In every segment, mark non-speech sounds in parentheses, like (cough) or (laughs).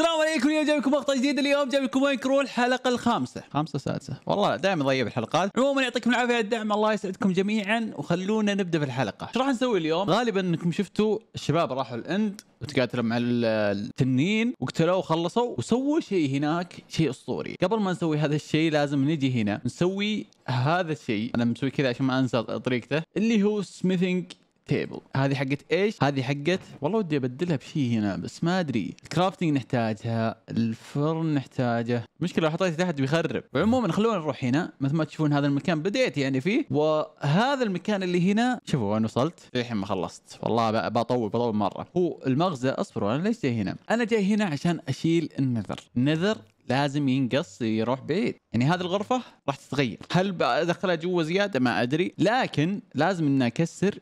السلام عليكم اليوم جايب لكم مقطع جديد اليوم جايب لكم وين كرول الحلقه الخامسه خامسه سادسه والله دائما ضيع الحلقات عموما يعطيكم العافيه على الدعم الله يسعدكم جميعا وخلونا نبدا في الحلقه ايش راح نسوي اليوم غالبا انكم شفتوا الشباب راحوا الهند وتقاتلوا مع التنين وقتلوه وخلصوا وسووا شيء هناك شيء اسطوري قبل ما نسوي هذا الشيء لازم نجي هنا نسوي هذا الشيء انا مسوي كذا عشان ما انسى طريقته اللي هو سميثنج تيبل هذه حقت ايش هذه حقت والله ودي ابدلها بشيء هنا بس ما ادري الكرافتنج نحتاجها الفرن نحتاجه مشكله لو حطيت تحت بيخرب عموما خلونا نروح هنا مثل ما تشوفون هذا المكان بديت يعني فيه وهذا المكان اللي هنا شوفوا وين وصلت للحين ما خلصت والله بطول بطول مره هو المغزى اصبروا انا ليش جاي هنا انا جاي هنا عشان اشيل النذر النذر لازم ينقص يروح بعيد يعني هذه الغرفة راح تتغير هل بدخلها جوا زيادة ما أدري لكن لازم أن أكسر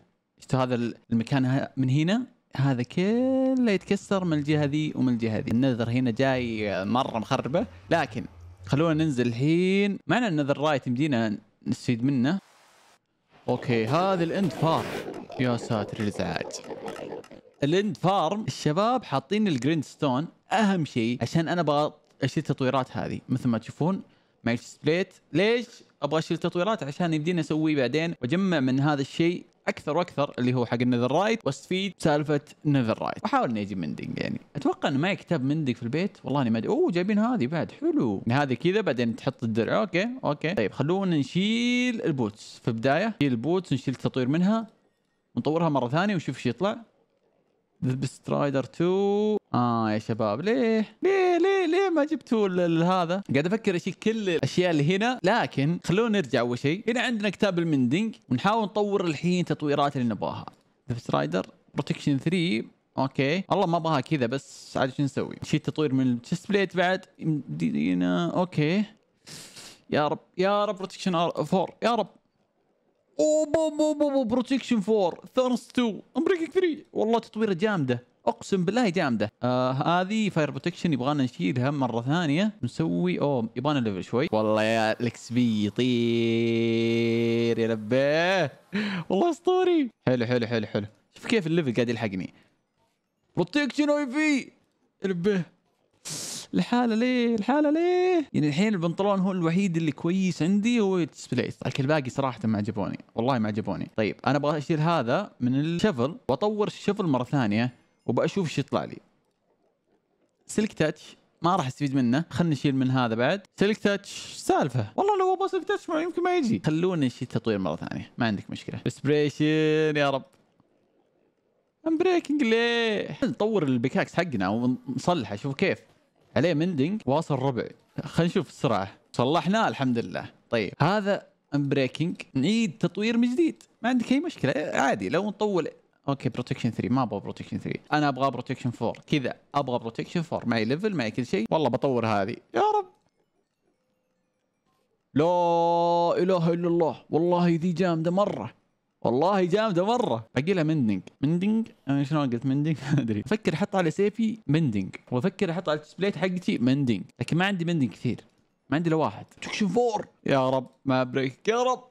هذا المكان من هنا هذا كله يتكسر من الجهه ذي ومن الجهه ذي النذر هنا جاي مره مخربه لكن خلونا ننزل الحين معنا النذر رايت يمدينا نستفيد منه اوكي هذا الاند فارم يا ساتر الازعاج الاند فارم الشباب حاطين الجريند ستون اهم شيء عشان انا ابغى اشيل التطويرات هذه مثل ما تشوفون مايل سبليت ليش ابغى اشيل التطويرات عشان يمديني اسويه بعدين واجمع من هذا الشيء اكثر واكثر اللي هو حق النذر رايت واستفيد سالفه نذر رايت واحاول اني اجيب مندنج يعني اتوقع انه ما يكتب مندنج في البيت والله اني ما ادري اوه جايبين هذه بعد حلو هذه كذا بعدين تحط الدرع اوكي اوكي طيب خلونا نشيل البوتس في البدايه نشيل البوتس ونشيل التطوير منها ونطورها مره ثانيه ونشوف ايش يطلع ذا سترايدر 2 اه يا شباب ليه؟ ليه ما جبتوا هذا قاعد افكر اشيل كل الاشياء اللي هنا لكن خلونا نرجع اول شيء هنا عندنا كتاب المندنج ونحاول نطور الحين تطويرات اللي نبغاها ذا سترايدر بروتكشن 3 اوكي والله ما ابغاها كذا بس عاد شو نسوي؟ شيء تطوير من الشيست بليت بعد يمدينا اوكي يا رب يا رب بروتكشن 4 يا رب اوه بو بو بو بروتكشن 4 ثورنس 2 امريكا 3 والله تطويره جامده اقسم بالله جامده آه هذه فاير بروتكشن يبغانا نشيلها مره ثانيه نسوي او يبغانا ليفل شوي والله يا الاكس بي يطير يا لبيه والله اسطوري حلو حلو حلو حلو شوف كيف الليفل قاعد يلحقني بروتكشن اي في لبيه الحالة ليه الحالة ليه يعني الحين البنطلون هو الوحيد اللي كويس عندي هو سبليس لكن الباقي صراحة ما عجبوني والله ما عجبوني طيب انا ابغى اشيل هذا من الشفل واطور الشفل مرة ثانية وبشوف ايش يطلع لي سلك تاتش ما راح استفيد منه خلنا نشيل من هذا بعد سلك تاتش سالفه والله لو ابغى سلك تاتش يمكن ما يجي خلونا نشيل تطوير مره ثانيه ما عندك مشكله اسبريشن يا رب امبريكنج ليه نطور البيكاكس حقنا ونصلحه شوف كيف عليه مندنج واصل ربع خلينا نشوف السرعه صلحناه الحمد لله طيب هذا امبريكنج نعيد تطوير من جديد ما عندك اي مشكله عادي لو نطول اوكي بروتكشن 3 ما ابغى بروتكشن 3 انا ابغى بروتكشن 4 كذا ابغى بروتكشن 4 معي ليفل معي كل شيء والله بطور هذه يا رب لا اله الا الله والله ذي جامده مره والله جامده مره باقي لها مندنج مندنج انا شلون قلت مندنج (laughs) ما ادري افكر احط على سيفي مندنج وافكر احط على الديسبليت حقتي مندنج لكن ما عندي مندنج كثير ما عندي الا واحد بروتكشن 4 يا رب ما بريك يا رب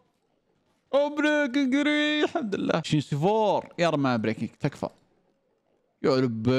بريكنج ريح الحمد لله شين سفور يا بريكنج تكفى يا ربي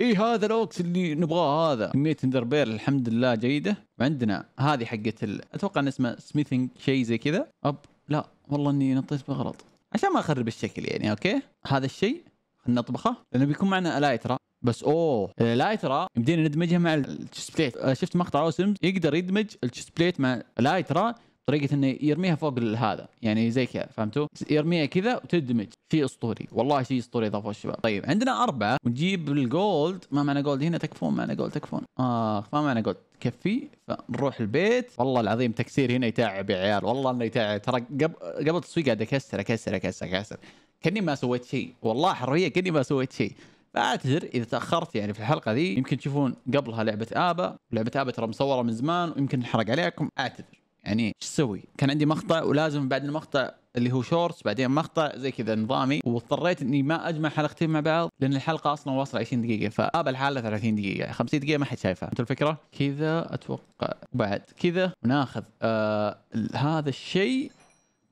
اي هذا الاوكس اللي نبغاه هذا كميه اندر بير الحمد لله جيده وعندنا هذه حقت ال... اتوقع ان اسمها سميثنج شيء زي كذا اب لا والله اني نطيت بغلط عشان ما اخرب الشكل يعني اوكي هذا الشيء خلينا نطبخه لانه بيكون معنا الايترا بس اوه الايترا يمدينا ندمجها مع التشيست بليت شفت مقطع اوسمز يقدر يدمج التشيست بليت مع الايترا طريقه انه يرميها فوق هذا يعني زي كذا فهمتوا؟ يرميها كذا وتدمج شيء اسطوري والله شيء اسطوري اضافه الشباب طيب عندنا اربعه ونجيب الجولد ما معنى جولد هنا تكفون ما معنى جولد تكفون اخ ما معنى جولد تكفي فنروح البيت والله العظيم تكسير هنا يتعب يا عيال والله انه يتعب ترى قبل قبل التسويق قاعد اكسر اكسر اكسر اكسر كاني ما سويت شيء والله حرفيا كاني ما سويت شيء فاعتذر اذا تاخرت يعني في الحلقه ذي يمكن تشوفون قبلها لعبه ابا لعبه ابا ترى مصوره من زمان ويمكن انحرق عليكم اعتذر يعني ايش اسوي؟ كان عندي مقطع ولازم بعد المقطع اللي هو شورتس بعدين مقطع زي كذا نظامي واضطريت اني ما اجمع حلقتين مع بعض لان الحلقه اصلا واصله 20 دقيقه فابى الحاله 30 دقيقه 50 دقيقه ما حد شايفها انت الفكره؟ كذا اتوقع بعد كذا وناخذ آه هذا الشيء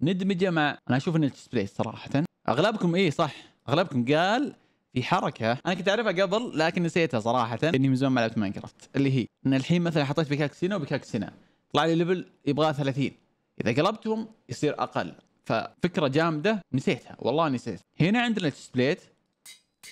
ندمجه مع انا اشوف انه ديسبلاي صراحه اغلبكم اي صح اغلبكم قال في حركه انا كنت اعرفها قبل لكن نسيتها صراحه اني من زمان ما لعبت ماينكرافت اللي هي ان الحين مثلا حطيت بكاكسينا وبكاكسينا طلع لي ليفل يبغاه 30 اذا قلبتهم يصير اقل ففكره جامده نسيتها والله نسيت هنا عندنا السبليت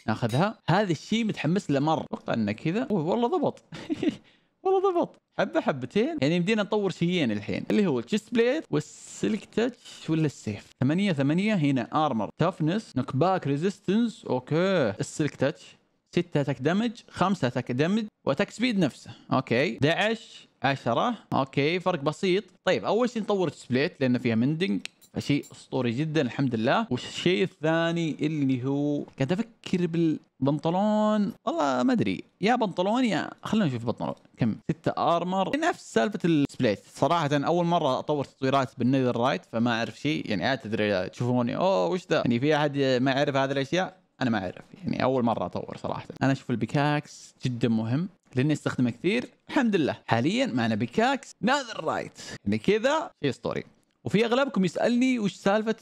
ناخذها هذا الشيء متحمس له مره اتوقع انه كذا والله ضبط (laughs) والله ضبط حبه حبتين يعني يمدينا نطور شيئين الحين اللي هو الشيست بليت والسلك تاتش ولا السيف 8 8 هنا ارمر تفنس نوك باك ريزيستنس اوكي السلك تاتش 6 اتاك دمج 5 اتاك دمج واتاك سبيد نفسه اوكي 11 10 اوكي فرق بسيط طيب اول شيء نطور السبليت لان فيها مندنج فشيء اسطوري جدا الحمد لله والشيء الثاني اللي هو قاعد افكر بالبنطلون والله ما ادري يا بنطلون يا خلينا نشوف بنطلون كم ستة ارمر نفس سالفه السبليت صراحه اول مره اطور تطويرات بالنذر رايت فما اعرف شيء يعني تدري تشوفوني اوه وش ذا يعني في احد ما يعرف هذه الاشياء انا ما اعرف يعني اول مره اطور صراحه انا اشوف البيكاكس جدا مهم لاني استخدمه كثير الحمد لله حاليا معنا بكاكس ناذر رايت يعني كذا شيء اسطوري وفي اغلبكم يسالني وش سالفه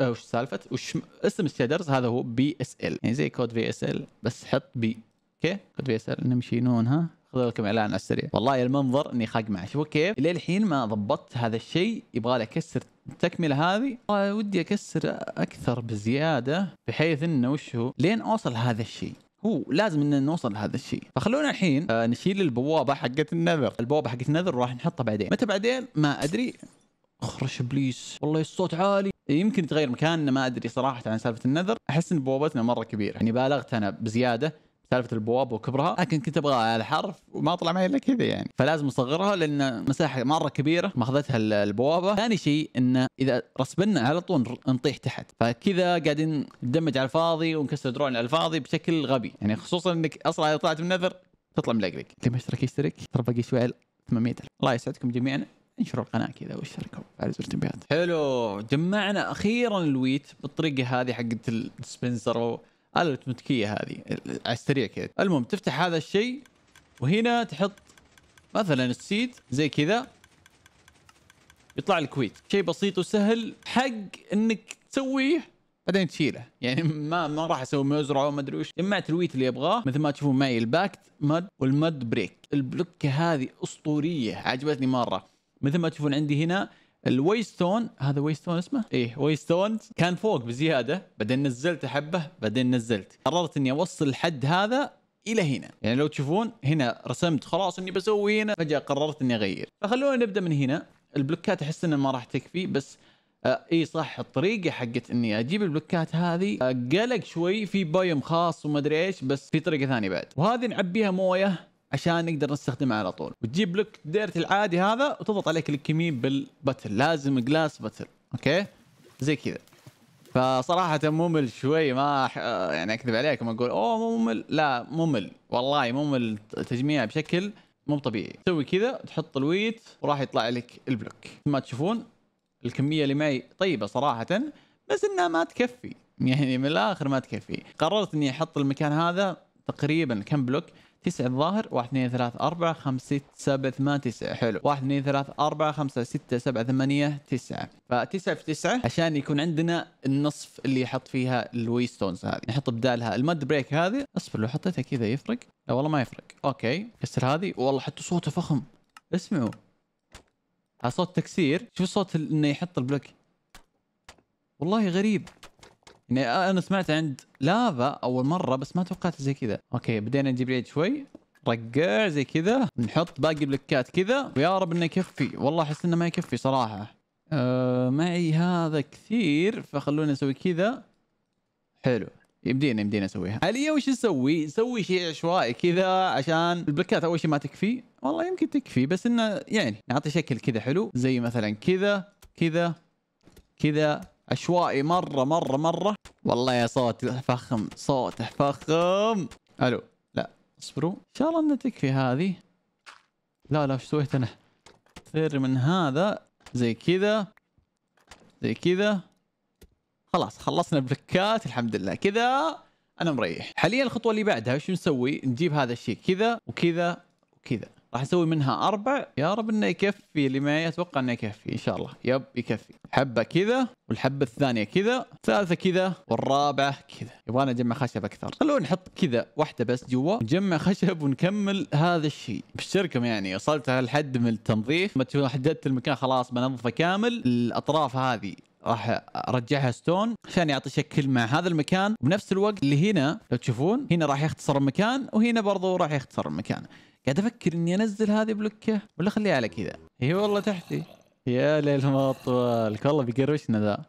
آه، وش سالفه وش اسم الشيدرز هذا هو بي اس ال يعني زي كود في اس ال بس حط بي اوكي كود في اس ال نمشي نون ها خذ لكم اعلان على السريع والله المنظر اني خاق معه شوفوا كيف الى الحين ما ضبطت هذا الشيء يبغى لي اكسر التكمله هذه ودي اكسر اكثر بزياده بحيث انه وش هو لين اوصل هذا الشيء هو لازم ان نوصل لهذا الشيء فخلونا الحين آه، نشيل البوابه حقت النذر البوابه حقت النذر راح نحطها بعدين متى بعدين ما ادري خرش ابليس والله الصوت عالي إيه، يمكن تغير مكاننا ما ادري صراحه عن سالفه النذر احس ان بوابتنا مره كبيره يعني بالغت انا بزياده سالفه البواب وكبرها لكن كنت ابغى على الحرف وما طلع معي الا كذا يعني فلازم اصغرها لان مساحه مره كبيره ماخذتها البوابه ثاني شيء انه اذا رسبنا على طول نطيح تحت فكذا قاعدين ندمج على الفاضي ونكسر درون على الفاضي بشكل غبي يعني خصوصا انك اصلا اذا طلعت من النذر تطلع من الاقلق اللي ما اشترك يشترك ترى باقي شوي على 800 الله يسعدكم جميعا انشروا القناه كذا واشتركوا على زر التنبيهات حلو جمعنا اخيرا الويت بالطريقه هذه حقت الدسبنسر الاوتوماتيكيه هذه على السريع كذا المهم تفتح هذا الشيء وهنا تحط مثلا السيد زي كذا يطلع الكويت شيء بسيط وسهل حق انك تسويه بعدين تشيله يعني ما ما راح اسوي مزرعه وما ادري وش جمعت الويت اللي ابغاه مثل ما تشوفون معي الباكت مد والمد بريك البلوكه هذه اسطوريه عجبتني مره مثل ما تشوفون عندي هنا الويستون هذا ويستون اسمه؟ ايه ويستون كان فوق بزياده بعدين نزلت حبه بعدين نزلت قررت اني اوصل الحد هذا الى هنا يعني لو تشوفون هنا رسمت خلاص اني بسوي هنا فجاه قررت اني اغير فخلونا نبدا من هنا البلوكات احس انها ما راح تكفي بس آه اي صح الطريقه حقت اني اجيب البلوكات هذه آه قلق شوي في بايوم خاص وما ادري ايش بس في طريقه ثانيه بعد وهذه نعبيها مويه عشان نقدر نستخدمها على طول وتجيب لك ديرت العادي هذا وتضغط عليه كليك بالبتل لازم جلاس بتل اوكي زي كذا فصراحة ممل شوي ما ح... يعني اكذب عليكم اقول اوه مو ممل لا ممل والله ممل تجميع بشكل مو طبيعي تسوي كذا تحط الويت وراح يطلع لك البلوك ما تشوفون الكمية اللي معي طيبة صراحة بس انها ما تكفي يعني من الاخر ما تكفي قررت اني احط المكان هذا تقريبا كم بلوك تسعة الظاهر واحد اثنين ثلاث أربعة خمسة ستة سبعة ثمانية تسعة حلو واحد اثنين ثلاث أربعة خمسة ستة سبعة ثمانية تسعة فتسعة في تسعة عشان يكون عندنا النصف اللي يحط فيها الويستونز هذه نحط بدالها المد بريك هذه أصبر لو حطيتها كذا يفرق لا والله ما يفرق أوكي كسر هذه والله حتى صوته فخم اسمعوا ها صوت تكسير شوف صوت إنه يحط البلوك والله غريب يعني أنا سمعت عند لافا اول مره بس ما توقعت زي كذا اوكي بدينا نجيب العيد شوي رقع زي كذا نحط باقي بلوكات كذا ويا رب انه يكفي والله احس انه ما يكفي صراحه أه معي هذا كثير فخلونا نسوي كذا حلو يمدينا يمدينا اسويها حاليا وش نسوي نسوي شيء عشوائي كذا عشان البلوكات اول شيء ما تكفي والله يمكن تكفي بس انه يعني نعطي شكل كذا حلو زي مثلا كذا كذا كذا عشوائي مرة مرة مرة والله يا صوت فخم صوت فخم الو لا اصبروا ان شاء الله انها تكفي هذه لا لا ايش سويت انا غير من هذا زي كذا زي كذا خلاص خلصنا بلوكات الحمد لله كذا انا مريح حاليا الخطوه اللي بعدها شو نسوي نجيب هذا الشيء كذا وكذا وكذا راح اسوي منها اربع يا رب انه يكفي اللي معي اتوقع انه يكفي ان شاء الله يب يكفي حبه كذا والحبه الثانيه كذا الثالثه كذا والرابعه كذا يبغانا نجمع خشب اكثر خلونا نحط كذا واحده بس جوا نجمع خشب ونكمل هذا الشيء بشركم يعني وصلت هالحد من التنظيف ما حددت المكان خلاص بنظفه كامل الاطراف هذه راح ارجعها ستون عشان يعطي شكل مع هذا المكان وبنفس الوقت اللي هنا لو تشوفون هنا راح يختصر المكان وهنا برضو راح يختصر المكان قاعد افكر اني انزل هذه بلوكه ولا اخليها على كذا هي والله تحتي يا ليل ما طولك والله بيقروشنا ذا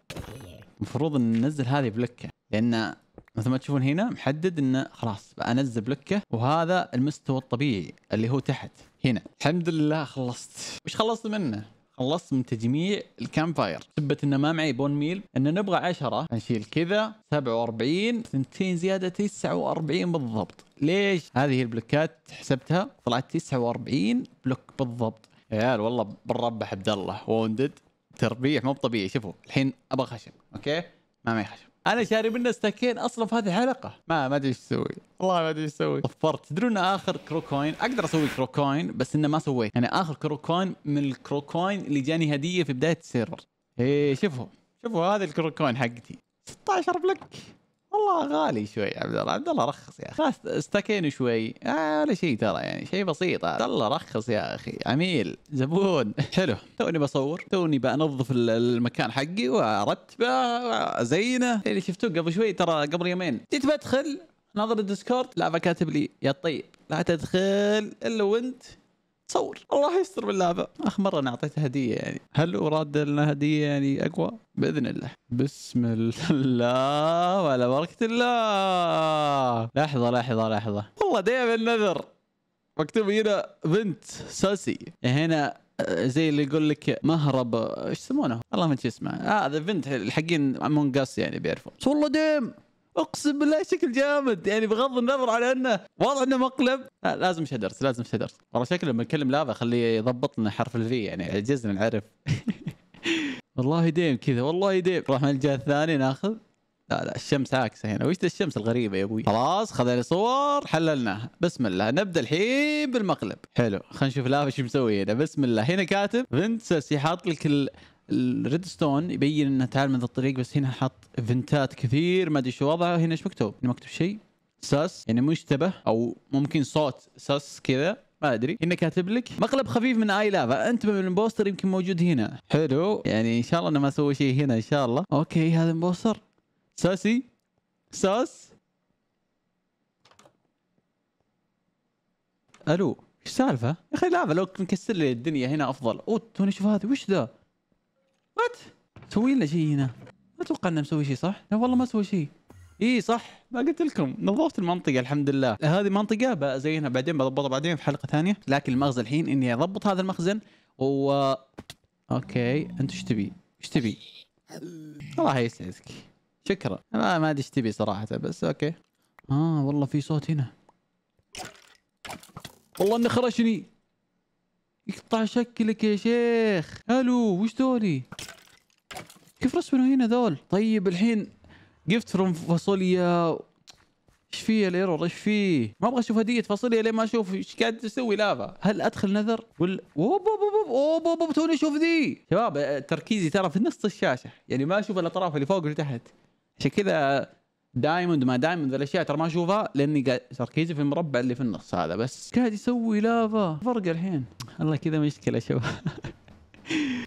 المفروض ان ننزل هذه بلوكه لان مثل ما تشوفون هنا محدد انه خلاص بنزل بلوكه وهذا المستوى الطبيعي اللي هو تحت هنا الحمد لله خلصت وش خلصت منه خلصت من تجميع الكام فاير ثبت انه ما معي بون ميل انه نبغى 10 نشيل كذا 47 ثنتين زياده 49 بالضبط ليش هذه البلوكات حسبتها طلعت 49 بلوك بالضبط يا عيال والله بنربح عبد الله ووندد تربيح مو طبيعي شوفوا الحين ابغى خشب اوكي ما معي خشب انا شاري منه ستاكين اصلا في هذه الحلقه ما ما ادري ايش اسوي والله ما ادري ايش اسوي طفرت تدرون اخر كروكوين اقدر اسوي كروكوين بس انه ما سويت يعني اخر كروكوين من الكروكوين اللي جاني هديه في بدايه السيرفر ايه شوفوا شوفوا هذه الكروكوين حقتي 16 بلوك والله غالي شوي عبد الله عبد الله رخص يا اخي خلاص استكين شوي آه ولا شيء ترى يعني شيء بسيط عبد الله رخص يا اخي عميل زبون حلو توني بصور توني بنظف المكان حقي وارتبه وازينه اللي شفتوه قبل شوي ترى قبل يومين جيت بدخل ناظر الديسكورد لا كاتب لي يا طيب لا تدخل الا وانت تصور الله يستر باللعبه اخ مره انا اعطيته هديه يعني هل اراد لنا هديه يعني اقوى باذن الله بسم الله وعلى بركه الله لحظه لحظه لحظه والله دائما النذر مكتوب هنا بنت ساسي هنا زي اللي يقول لك مهرب ايش يسمونه؟ والله ما اسمه هذا آه بنت الحقين امونج يعني بيعرفوا والله ديم اقسم بالله شكل جامد يعني بغض النظر على انه واضح انه مقلب لازم شدرت لازم شدرت والله شكله لما نكلم لافا خليه يضبط لنا حرف الفي يعني عجزنا نعرف (laughs) والله ديم كذا والله ديم راح من الجهه الثانيه ناخذ لا لا الشمس عاكسه هنا وش الشمس الغريبه يا ابوي خلاص خذنا صور حللناها بسم الله نبدا الحين بالمقلب حلو خلينا نشوف لافا شو مسوي هنا بسم الله هنا كاتب فينسس يحط لك ال... الريد ستون يبين انه تعال من ذا الطريق بس هنا حط ايفنتات كثير ما ادري شو وضعه هنا ايش مكتوب؟ هنا مكتوب شيء ساس يعني مشتبه او ممكن صوت ساس كذا ما ادري هنا كاتب لك مقلب خفيف من اي لافا انت من البوستر يمكن موجود هنا حلو يعني ان شاء الله انه ما سوى شيء هنا ان شاء الله اوكي هذا البوستر ساسي ساس الو ايش السالفه؟ يا اخي لافا لو مكسر لي الدنيا هنا افضل اوه توني شوف هذه وش ذا؟ وات سوي لنا شيء هنا ما اتوقع انه مسوي شيء صح لا والله ما سوى شيء اي صح ما قلت لكم نظفت المنطقه الحمد لله هذه منطقه بزينها بعدين بضبطها بعدين في حلقه ثانيه لكن المغزى الحين اني اضبط هذا المخزن و اوكي انت ايش تبي ايش تبي الله يسعدك شكرا انا ما ادري ايش تبي صراحه بس اوكي اه والله في صوت هنا والله انه خرشني يقطع شكلك يا شيخ الو وش دوري كيف رسمنا هنا ذول طيب الحين جفت فروم فاصوليا ايش فيه الايرور ايش فيه؟ ما ابغى اشوف هديه فاصوليا لين ما اشوف ايش قاعد تسوي لافا، هل ادخل نذر؟ ولا اوب اوب اوب اوب اوب توني اشوف ذي شباب آه، تركيزي ترى في نص الشاشه يعني ما اشوف الاطراف اللي فوق واللي تحت عشان كذا دايموند ما دايموند الاشياء ترى ما اشوفها لاني قاعد تركيزي في المربع اللي في النص هذا بس قاعد يسوي لافا فرق الحين الله كذا مشكله شباب (laughs)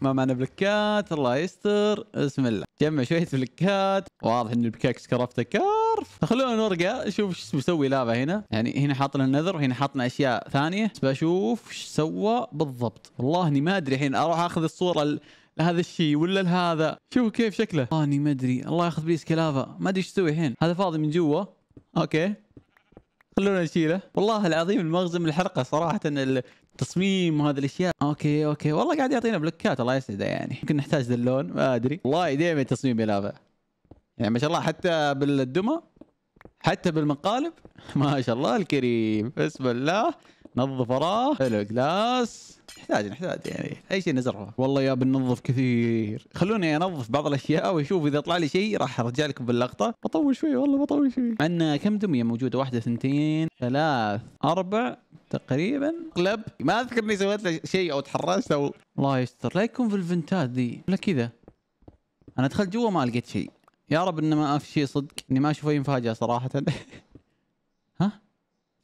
ما معنا بلكات الله يستر بسم الله جمع شويه بلكات واضح ان البكاكس كرفته كارف خلونا نرقى نشوف ايش مسوي لافا هنا يعني هنا حاط لنا النذر وهنا حاط لنا اشياء ثانيه بس بشوف ايش سوى بالضبط والله اني ما ادري الحين اروح اخذ الصوره ال... لهذا الشيء ولا لهذا شوف كيف شكله اني ما ادري الله ياخذ بليس كلافا ما ادري ايش اسوي الحين هذا فاضي من جوا اوكي خلونا نشيله والله العظيم المغزى من الحلقه صراحه التصميم وهذه الاشياء اوكي اوكي والله قاعد يعطينا بلوكات الله يسعده يعني يمكن نحتاج ذا اللون ما ادري والله دائما التصميم يلافا يعني ما شاء الله حتى بالدمى حتى بالمقالب (laughs) ما شاء الله الكريم بسم الله نظف وراه حلو جلاس نحتاج نحتاج يعني اي شيء نزرعه والله يا بننظف كثير خلوني انظف بعض الاشياء واشوف اذا طلع لي شيء راح ارجع لكم باللقطه بطول شوي والله بطول شوي عندنا كم دميه موجوده واحده ثنتين ثلاث اربع تقريبا اقلب ما اذكر اني سويت له شيء او تحرشت او الله يستر لا يكون في الفنتات ذي ولا كذا انا دخلت جوا ما لقيت شيء يا رب انه ما في شيء صدق اني ما اشوف اي مفاجاه صراحه (laughs) ها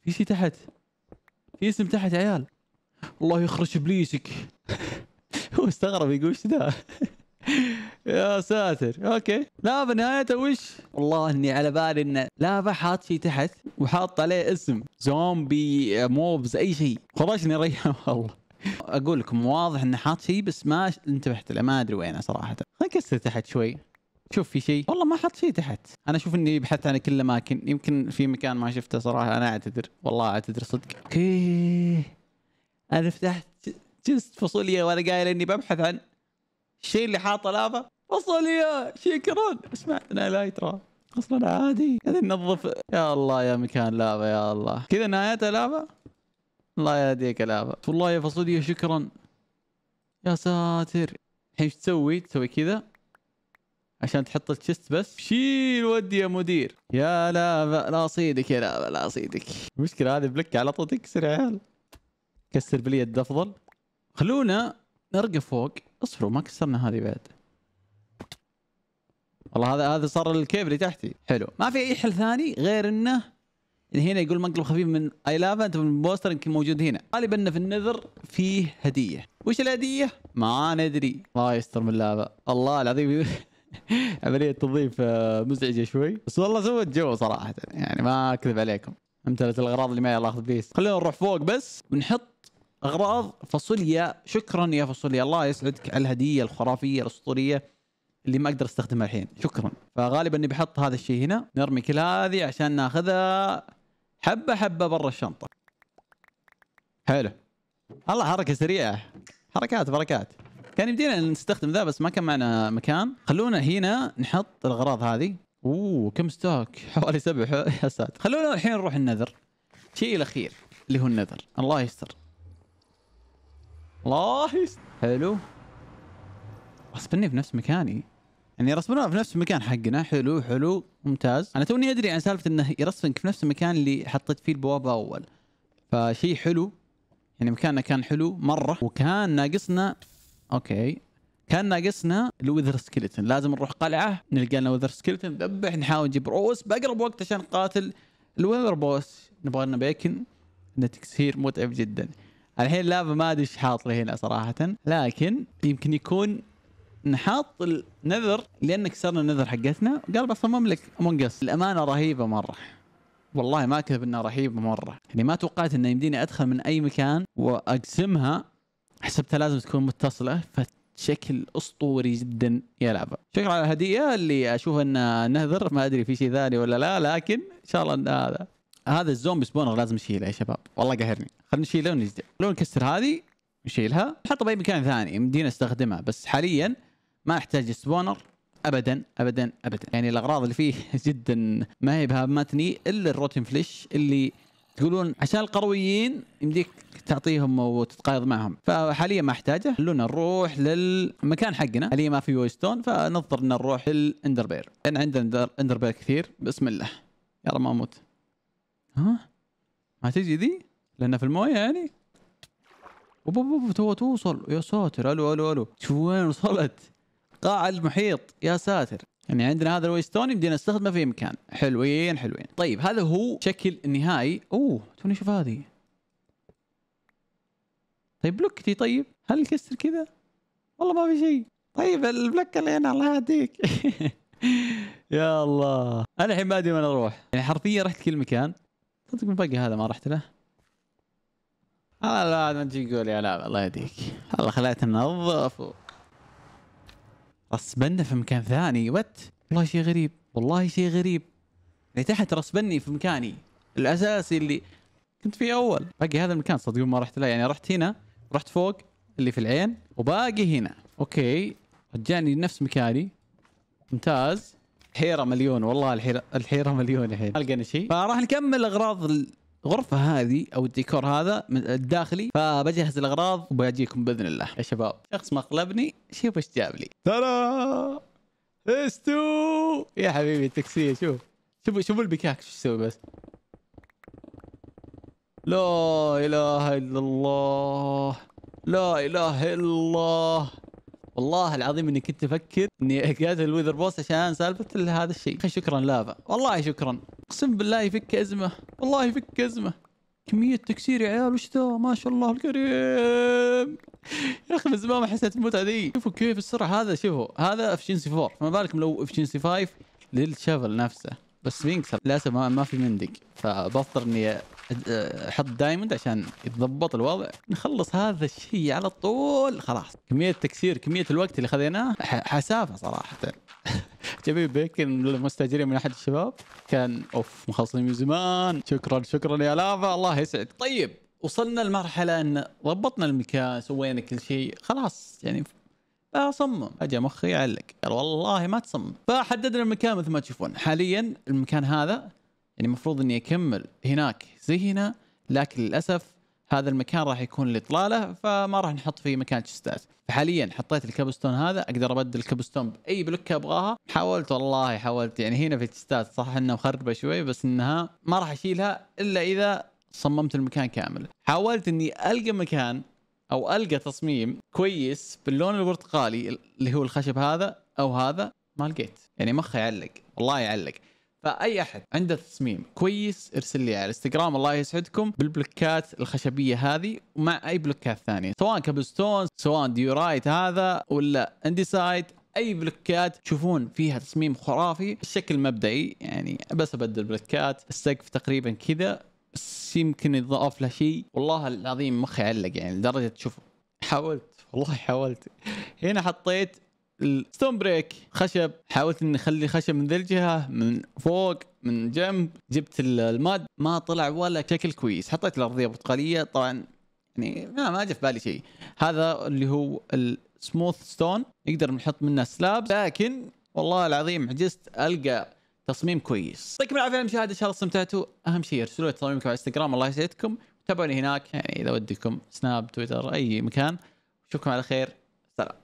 في شيء تحت في اسم تحت عيال الله يخرج ابليسك (laughs) هو استغرب يقول وش ذا (laughs) يا ساتر اوكي لا بنهايته وش والله اني على بالي ان لافا حاط شيء تحت وحاط عليه اسم زومبي موبز اي شيء خرجني ريحان (laughs) والله اقول لكم واضح انه حاط شيء بس ما انتبهت له ما ادري وينه صراحه خلينا نكسر تحت شوي شوف في شيء والله ما حط شيء تحت انا اشوف اني بحثت عن كل الاماكن يمكن في مكان ما شفته صراحه انا اعتذر والله اعتذر صدق اوكي انا فتحت جلست فصوليه وانا قايل اني ببحث عن الشيء اللي حاطه لافا فصوليه شكرا اسمع انا لا ترى اصلا عادي قاعدين ننظف يا الله يا مكان لافا يا الله كذا نهايته لافا الله يهديك لافا والله يا فصوليه شكرا يا ساتر الحين ايش تسوي؟ تسوي كذا عشان تحط الشست بس شيل ودي يا مدير يا لا لا صيدك يا لا لا صيدك المشكله هذه بلك على طول تكسر يا عيال كسر باليد افضل خلونا نرقى فوق اصبروا ما كسرنا هذه بعد والله هذا هذا صار الكيبري تحتي حلو ما في اي حل ثاني غير انه هنا يقول مقلب خفيف من اي لافا انت من بوستر يمكن موجود هنا غالبا في النذر فيه هديه وش الهديه ما ندري الله يستر من اللافا الله العظيم (laughs) (laughs) عمليه تنظيف آه، مزعجه شوي بس والله سوت جو صراحه يعني ما اكذب عليكم امتلت الاغراض اللي ما اخذ بيس خلينا نروح فوق بس ونحط اغراض فاصوليا شكرا يا فاصوليا الله يسعدك على الهديه الخرافيه الاسطوريه اللي ما اقدر استخدمها الحين شكرا فغالبا اني بحط هذا الشيء هنا نرمي كل هذه عشان ناخذها حبه حبه برا الشنطه حلو الله حركه سريعه حركات بركات كان يمدينا نستخدم ذا بس ما كان معنا مكان خلونا هنا نحط الاغراض هذه اوه كم ستاك حوالي سبع حسات (laughs) خلونا الحين نروح النذر شيء الاخير اللي هو النذر الله يستر الله يستر حلو رسبني في نفس مكاني يعني رسمنا في نفس المكان حقنا حلو حلو ممتاز انا توني ادري عن سالفه انه يرسبك في نفس المكان اللي حطيت فيه البوابه اول فشيء حلو يعني مكاننا كان حلو مره وكان ناقصنا اوكي كان ناقصنا الوذر سكلتن لازم نروح قلعه نلقى لنا وذر سكلتن نذبح نحاول نجيب رؤوس باقرب وقت عشان نقاتل الوذر بوس نبغى لنا بيكن انه تكسير متعب جدا الحين لافا ما ادري ايش حاط لي هنا صراحه لكن يمكن يكون نحاط النذر لان كسرنا النذر حقتنا قال بصمم لك امونج اس الامانه رهيبه مره والله ما اكذب انها رهيبه مره يعني ما توقعت انه يمديني ادخل من اي مكان واقسمها حسبتها لازم تكون متصله فشكل اسطوري جدا يا لعبة شكرا على الهديه اللي اشوف انه نهذر ما ادري في شيء ثاني ولا لا لكن ان شاء الله ان هذا هذا الزومبي سبونر لازم نشيله يا شباب والله قهرني خلينا نشيله ونجدع لو نكسر هذه نشيلها نحطها باي مكان ثاني يمدينا استخدمها بس حاليا ما احتاج سبونر ابدا ابدا ابدا يعني الاغراض اللي فيه (laughs) جدا ما هي بهامتني الا الروتن فليش اللي تقولون عشان القرويين يمديك تعطيهم وتتقايض معهم فحاليا ما احتاجه خلونا نروح للمكان حقنا حاليا ما في ويستون فنضطر نروح للاندربير لان عندنا اندربير كثير بسم الله يا رب ما اموت ها ما تجي ذي لانها في المويه يعني اوب اوب تو توصل يا ساتر الو الو الو شوف وين وصلت قاع المحيط يا ساتر يعني عندنا هذا الويستون يمدينا نستخدمه في مكان حلوين حلوين طيب هذا هو شكل نهائي اوه توني شوف هذه طيب بلوكتي طيب هل الكسر كذا والله ما في شيء طيب البلوك اللي هنا الله يهديك (laughs) يا الله انا الحين ما ادري وين اروح يعني حرفيا رحت كل مكان صدق مفقع هذا ما رحت له لا آه، لا ما تجي تقول يا لا الله يهديك الله خليته منظف رسبنا في مكان ثاني وات والله شيء غريب والله شيء غريب اللي تحت رسبني في مكاني الاساسي اللي كنت فيه اول باقي هذا المكان صدق ما رحت له يعني رحت هنا رحت فوق اللي في العين وباقي هنا اوكي رجعني نفس مكاني ممتاز حيره مليون والله الحيره الحيره مليون الحين ما لقينا شيء فراح نكمل اغراض الغرفة هذه او الديكور هذا من الداخلي فبجهز الاغراض وبجيكم باذن الله يا شباب شخص ما شوف ايش جاب لي ترى استو يا حبيبي التكسيه شوف شوف شوف البكاك شو يسوي بس لا إله إلا الله لا إله إلا الله والله العظيم اني كنت افكر اني اقاتل الويذر بوس عشان سالفه هذا الشيء شكرا لافا والله شكرا اقسم بالله يفك ازمه والله يفك ازمه كمية تكسير يا عيال وش ذا ما شاء الله الكريم يا اخي من زمان ما حسيت المتعة ذي شوفوا كيف السرعة هذا شوفوا هذا افشنسي 4 فما بالكم لو افشنسي 5 للشفل نفسه بس فينكسر للاسف ما, ما في مندق فبضطر اني احط دايموند عشان يتضبط الوضع نخلص هذا الشيء على طول خلاص كميه تكسير كميه الوقت اللي خذيناه حسافه صراحه (laughs) جميل بيكن المستاجرين من احد الشباب كان اوف مخلصين من زمان شكرا شكرا يا لافا الله يسعدك طيب وصلنا لمرحله ان ضبطنا المكان سوينا كل شيء خلاص يعني اصمم اجى مخي يعلق قال والله ما تصمم فحددنا المكان مثل ما تشوفون حاليا المكان هذا يعني المفروض اني اكمل هناك زي هنا لكن للاسف هذا المكان راح يكون الاطلاله فما راح نحط فيه مكان تشستات فحاليا حطيت الكابستون هذا اقدر ابدل الكابستون باي بلوكه ابغاها حاولت والله حاولت يعني هنا في تشستات صح انها مخربه شوي بس انها ما راح اشيلها الا اذا صممت المكان كامل حاولت اني القى مكان او القى تصميم كويس باللون البرتقالي اللي هو الخشب هذا او هذا ما لقيت يعني مخي يعلق والله يعلق فاي احد عنده تصميم كويس ارسل لي على الانستغرام الله يسعدكم بالبلوكات الخشبيه هذه ومع اي بلوكات ثانيه سواء كابستون سواء ديورايت هذا ولا انديسايد اي بلوكات تشوفون فيها تصميم خرافي الشكل مبدئي يعني بس ابدل بلوكات السقف تقريبا كذا بس يمكن يتضاف له شيء والله العظيم مخي علق يعني لدرجه تشوف حاولت والله حاولت هنا حطيت الستون بريك خشب حاولت اني اخلي خشب من ذي الجهه من فوق من جنب جبت الماد ما طلع ولا شكل كويس حطيت الارضيه برتقاليه طبعا يعني ما ما جاء في بالي شيء هذا اللي هو السموث ستون نقدر نحط منه سلاب لكن والله العظيم عجزت القى تصميم كويس يعطيكم العافيه على المشاهده ان شاء الله استمتعتوا اهم شيء ارسلوا لي تصاميمكم على الانستغرام الله يسعدكم تابعوني هناك يعني اذا ودكم سناب تويتر اي مكان اشوفكم على خير سلام